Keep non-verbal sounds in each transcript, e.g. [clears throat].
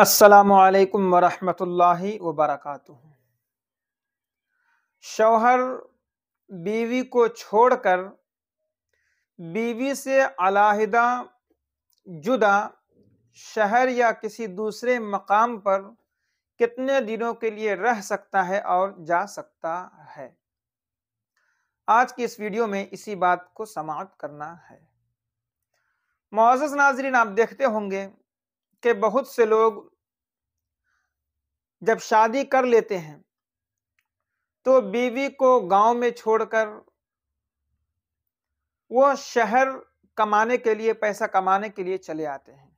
असलकम वरहमतुल्लाहि वबरकatuh शौहर बीवी को छोड़कर बीवी से अलाहदा जुदा शहर या किसी दूसरे मकाम पर कितने दिनों के लिए रह सकता है और जा सकता है आज की इस वीडियो में इसी बात को समाप्त करना है मोज़ नाजरीन आप देखते होंगे के बहुत से लोग जब शादी कर लेते हैं तो बीवी को गांव में छोड़कर वो शहर कमाने के लिए पैसा कमाने के लिए चले आते हैं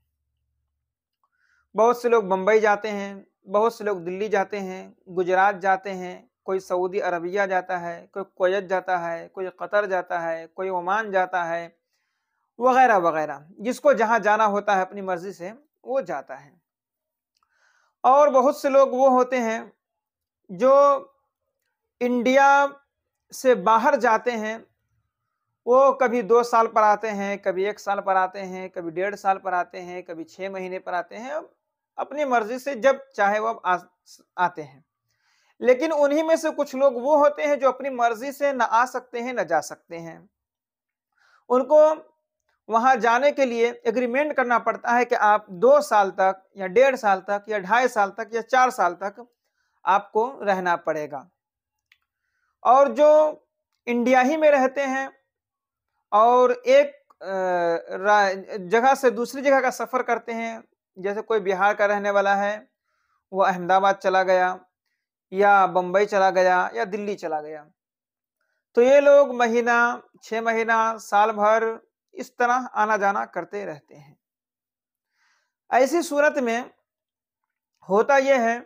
बहुत से लोग बंबई जाते हैं बहुत से लोग दिल्ली जाते हैं गुजरात जाते हैं कोई सऊदी अरबिया जाता है कोई कोयत जाता है कोई कतर जाता है कोई ओमान जाता है वगैरह वगैरह जिसको जहाँ जाना होता है अपनी मर्ज़ी से वो जाता है और बहुत से लोग वो होते हैं जो इंडिया से बाहर जाते हैं वो कभी दो साल पर आते हैं कभी एक साल पर आते हैं कभी डेढ़ साल पर आते हैं कभी छः महीने पर आते हैं अपनी मर्जी से जब चाहे वो आ, आते हैं लेकिन उन्हीं में से कुछ लोग वो होते हैं जो अपनी मर्जी से ना आ सकते हैं ना जा सकते हैं उनको वहां जाने के लिए एग्रीमेंट करना पड़ता है कि आप दो साल तक या डेढ़ साल तक या ढाई साल तक या चार साल तक आपको रहना पड़ेगा और जो इंडिया ही में रहते हैं और एक जगह से दूसरी जगह का सफ़र करते हैं जैसे कोई बिहार का रहने वाला है वह अहमदाबाद चला गया या बम्बई चला गया या दिल्ली चला गया तो ये लोग महीना छः महीना साल भर इस तरह आना जाना करते रहते हैं ऐसी सूरत में होता यह है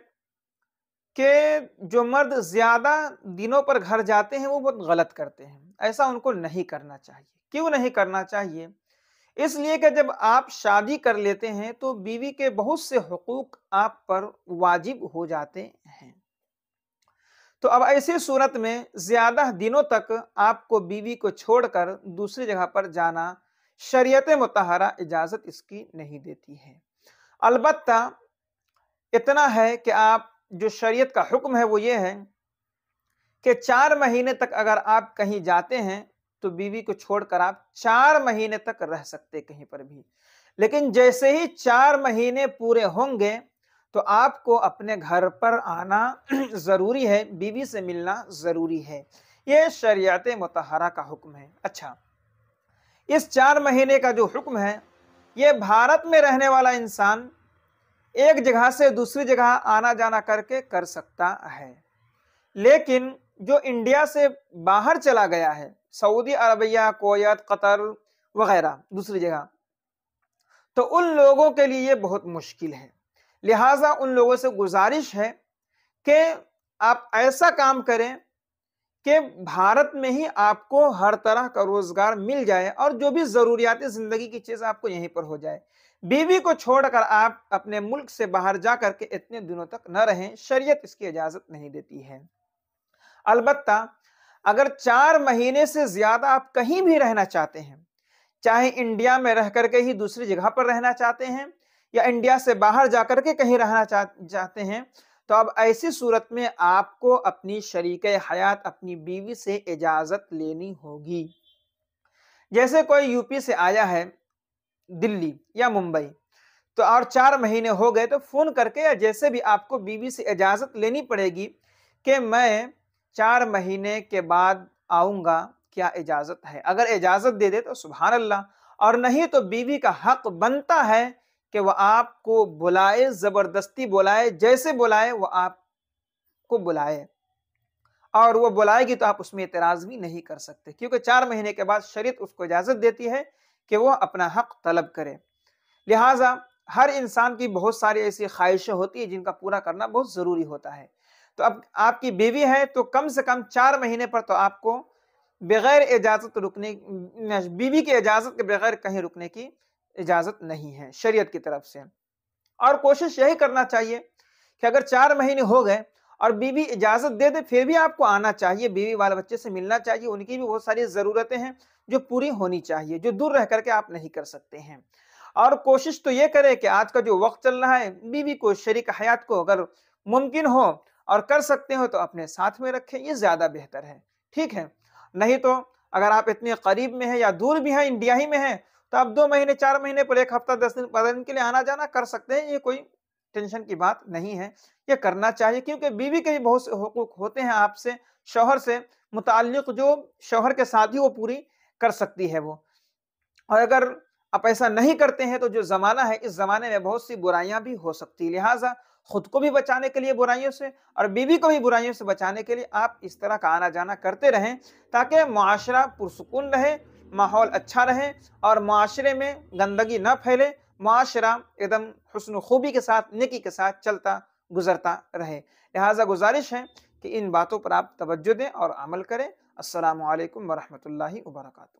कि जो मर्द ज़्यादा दिनों पर घर जाते हैं वो बहुत गलत करते हैं ऐसा उनको नहीं करना चाहिए क्यों नहीं करना चाहिए इसलिए कि जब आप शादी कर लेते हैं तो बीवी के बहुत से हकूक़ आप पर वाजिब हो जाते हैं तो अब ऐसी सूरत में ज़्यादा दिनों तक आपको बीवी को छोड़कर दूसरी जगह पर जाना शरीयत मतहरा इजाज़त इसकी नहीं देती है अलबत् इतना है कि आप जो शरीयत का हुक्म है वो ये है कि चार महीने तक अगर आप कहीं जाते हैं तो बीवी को छोड़कर आप चार महीने तक रह सकते कहीं पर भी लेकिन जैसे ही चार महीने पूरे होंगे तो आपको अपने घर पर आना [clears throat] ज़रूरी है बीवी से मिलना ज़रूरी है ये शरियात मतहरा का हुक्म है अच्छा इस चार महीने का जो हुक्म है ये भारत में रहने वाला इंसान एक जगह से दूसरी जगह आना जाना करके कर सकता है लेकिन जो इंडिया से बाहर चला गया है सऊदी अरबिया कोयत कतर वगैरह दूसरी जगह तो उन लोगों के लिए ये बहुत मुश्किल है लिहाजा उन लोगों से गुजारिश है कि आप ऐसा काम करें कि भारत में ही आपको हर तरह का रोज़गार मिल जाए और जो भी ज़रूरियात ज़िंदगी की चीज़ आपको यहीं पर हो जाए बीवी को छोड़कर आप अपने मुल्क से बाहर जा करके इतने दिनों तक न रहें शरीयत इसकी इजाज़त नहीं देती है अलबत् अगर चार महीने से ज़्यादा आप कहीं भी रहना चाहते हैं चाहे इंडिया में रह करके ही दूसरी जगह पर रहना चाहते हैं या इंडिया से बाहर जाकर के कहीं रहना चाह चाहते हैं तो अब ऐसी सूरत में आपको अपनी शरीक हयात अपनी बीवी से इजाज़त लेनी होगी जैसे कोई यूपी से आया है दिल्ली या मुंबई तो और चार महीने हो गए तो फ़ोन करके या जैसे भी आपको बीवी से इजाज़त लेनी पड़ेगी कि मैं चार महीने के बाद आऊँगा क्या इजाज़त है अगर इजाज़त दे दे तो सुबह अल्लाह और नहीं तो बीवी का हक बनता है कि वह आपको बुलाए जबरदस्ती बुलाए जैसे बुलाए वह आपको बुलाए और वो बुलाएगी तो आप उसमें एतराज भी नहीं कर सकते क्योंकि चार महीने के बाद शरीत उसको इजाजत देती है कि वह अपना हक तलब करे लिहाजा हर इंसान की बहुत सारी ऐसी ख्वाहिशें होती है जिनका पूरा करना बहुत ज़रूरी होता है तो अब आपकी बीवी है तो कम से कम चार महीने पर तो आपको बगैर इजाज़त रुकने बीवी की इजाज़त के बगैर कहीं रुकने की इजाजत नहीं है शरीयत की तरफ से और कोशिश यही करना चाहिए कि अगर चार महीने हो गए और बीवी इजाजत दे दे फिर भी आपको आना चाहिए बीवी वाले बच्चे से मिलना चाहिए उनकी भी बहुत सारी ज़रूरतें हैं जो पूरी होनी चाहिए जो दूर रह करके आप नहीं कर सकते हैं और कोशिश तो ये करें कि आज का जो वक्त चल रहा है बीवी को शरीक हयात को अगर मुमकिन हो और कर सकते हो तो अपने साथ में रखें ये ज़्यादा बेहतर है ठीक है नहीं तो अगर आप इतने करीब में हैं या दूर भी हैं इंडिया ही में हैं तो आप दो महीने चार महीने पर एक हफ्ता दस दिन पंद्रह दिन के लिए आना जाना कर सकते हैं ये कोई टेंशन की बात नहीं है ये करना चाहिए क्योंकि बीवी के भी बहुत से हकूक होते हैं आपसे शोहर से मुतक जो शोहर के साथ ही वो पूरी कर सकती है वो और अगर आप ऐसा नहीं करते हैं तो जो ज़माना है इस ज़माने में बहुत सी बुराइयां भी हो सकती है लिहाजा खुद को भी बचाने के लिए बुराइयों से और बीवी को भी बुराइयों से बचाने के लिए आप इस तरह का आना जाना करते रहें ताकि माशरा पुरसकून रहे माहौल अच्छा रहे और माशरे में गंदगी ना फैले माशरा एकदम हसन खूबी के साथ निकी के साथ चलता गुजरता रहे लिहाजा गुजारिश है कि इन बातों पर आप तवज्जो दें और अमल करें असलकम वरहमल वर्का